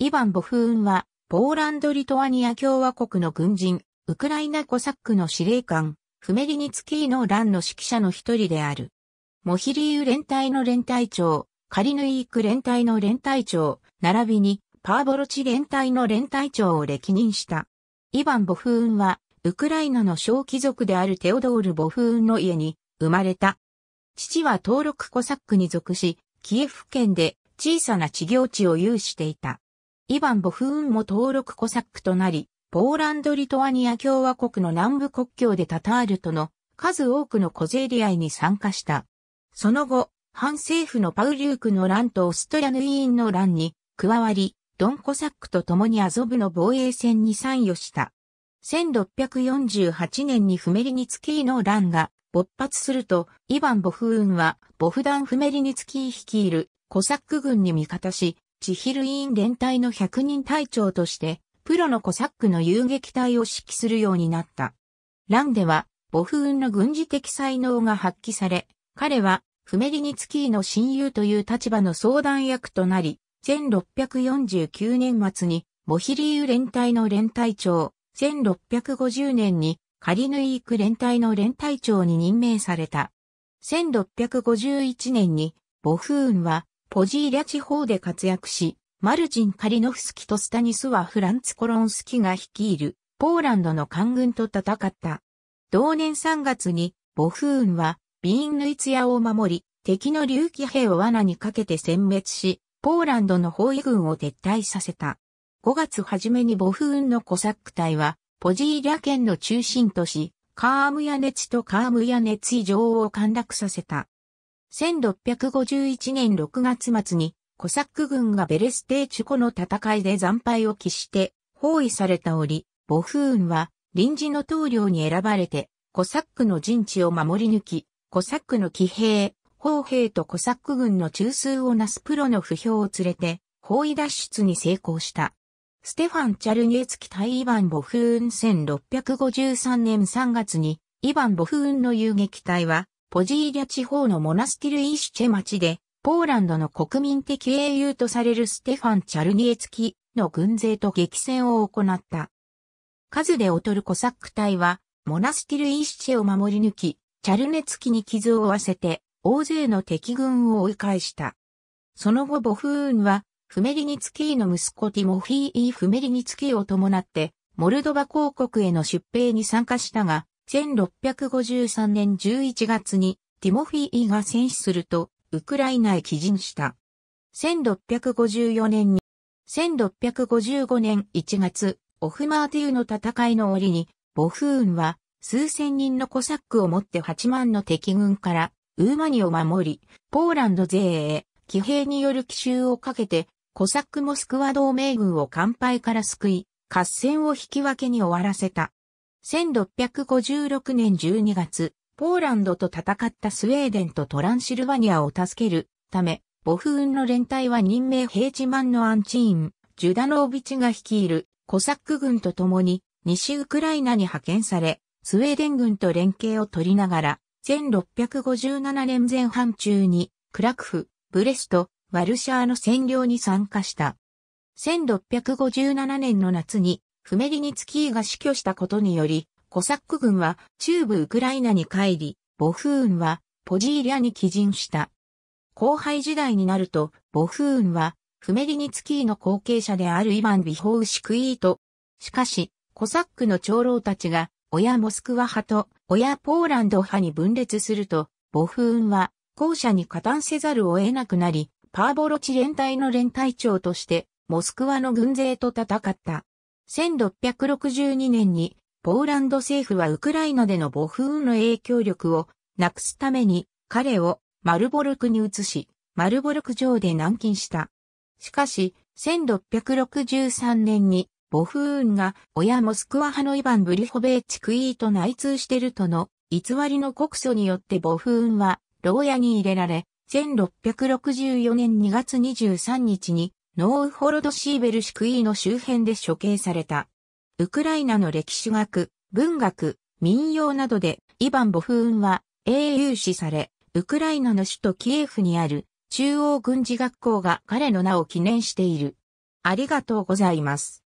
イヴァン・ボフーンは、ポーランド・リトアニア共和国の軍人、ウクライナコサックの司令官、フメリニツキーの乱の指揮者の一人である。モヒリーウ連隊の連隊長、カリヌイーク連隊の連隊長、並びに、パーボロチ連隊の連隊長を歴任した。イヴァン・ボフーンは、ウクライナの小貴族であるテオドール・ボフーンの家に生まれた。父は登録コサックに属し、キエフ県で小さな地業地を有していた。イバン・ボフーンも登録コサックとなり、ポーランド・リトアニア共和国の南部国境でタタールとの数多くの小競り合いに参加した。その後、反政府のパウリュークの乱とオストリアヌーンの乱に加わり、ドン・コサックと共にアゾブの防衛戦に参与した。1648年にフメリニツキーの乱が勃発すると、イヴァン・ボフーンは、ボフダン・フメリニツキー率いるコサック軍に味方し、チヒル委員連隊の100人隊長として、プロのコサックの遊撃隊を指揮するようになった。ランでは、ボフーンの軍事的才能が発揮され、彼は、フメリニツキーの親友という立場の相談役となり、1649年末に、モヒリーウ連隊の連隊長、1650年に、カリヌイーク連隊の連隊長に任命された。1651年に、ボフーンは、ポジーリャ地方で活躍し、マルチン・カリノフスキとスタニスはフランツ・コロンスキが率いるポーランドの官軍と戦った。同年3月にボフーンはビーンヌイツヤを守り、敵の竜気兵を罠にかけて殲滅し、ポーランドの包囲軍を撤退させた。5月初めにボフーンのコサック隊は、ポジーリャ県の中心都市、カームヤネツとカームヤネツ以上を陥落させた。1651年6月末に、コサック軍がベレステーチュコの戦いで惨敗を喫して包囲された折、ボフーンは臨時の棟梁に選ばれて、コサックの陣地を守り抜き、コサックの騎兵、砲兵とコサック軍の中枢をなすプロの不評を連れて、包囲脱出に成功した。ステファン・チャルニエツキ対イヴァン・ボフーン1653年3月に、イヴァン・ボフーンの遊撃隊は、ポジーリャ地方のモナスティル・イシチェ町で、ポーランドの国民的英雄とされるステファン・チャルニエツキの軍勢と激戦を行った。数で劣るコサック隊は、モナスティル・イシチェを守り抜き、チャルネツキに傷を負わせて、大勢の敵軍を追い返した。その後ボフーンは、フメリニツキーの息子ティモフィー・イ・フメリニツキーを伴って、モルドバ公国への出兵に参加したが、1653年11月にティモフィーが戦死すると、ウクライナへ帰陣した。1654年に、1655年1月、オフマーティウの戦いの折に、ボフーンは数千人のコサックを持って8万の敵軍からウーマニを守り、ポーランド勢へ騎兵による奇襲をかけて、コサックモスクワ同盟軍を乾杯から救い、合戦を引き分けに終わらせた。1656年12月、ポーランドと戦ったスウェーデンとトランシルバニアを助けるため、ボフーンの連隊は任命ヘイチマンのアンチーン、ジュダノービチが率いるコサック軍と共に西ウクライナに派遣され、スウェーデン軍と連携を取りながら、1657年前半中にクラクフ、ブレスト、ワルシャーの占領に参加した。1657年の夏にフメリニツキーが死去したことにより、コサック軍は中部ウクライナに帰り、ボフーンはポジーリャに帰陣した。後輩時代になると、ボフーンはフメリニツキーの後継者であるイヴァン・ビホウシクイート。しかし、コサックの長老たちが、親モスクワ派と親ポーランド派に分裂すると、ボフーンは後者に加担せざるを得なくなり、パーボロチ連隊の連隊長として、モスクワの軍勢と戦った。1662年にポーランド政府はウクライナでの母風の影響力をなくすために彼をマルボルクに移し、マルボルク城で軟禁した。しかし、1663年にボフーンが親モスクワ派のイヴァン・ブリホベーチクイーと内通してるとの偽りの告訴によってボフーンは牢屋に入れられ、1664年2月23日にノーホロドシーベルシクイーの周辺で処刑された。ウクライナの歴史学、文学、民謡などでイバン・ボフーンは英雄視され、ウクライナの首都キエフにある中央軍事学校が彼の名を記念している。ありがとうございます。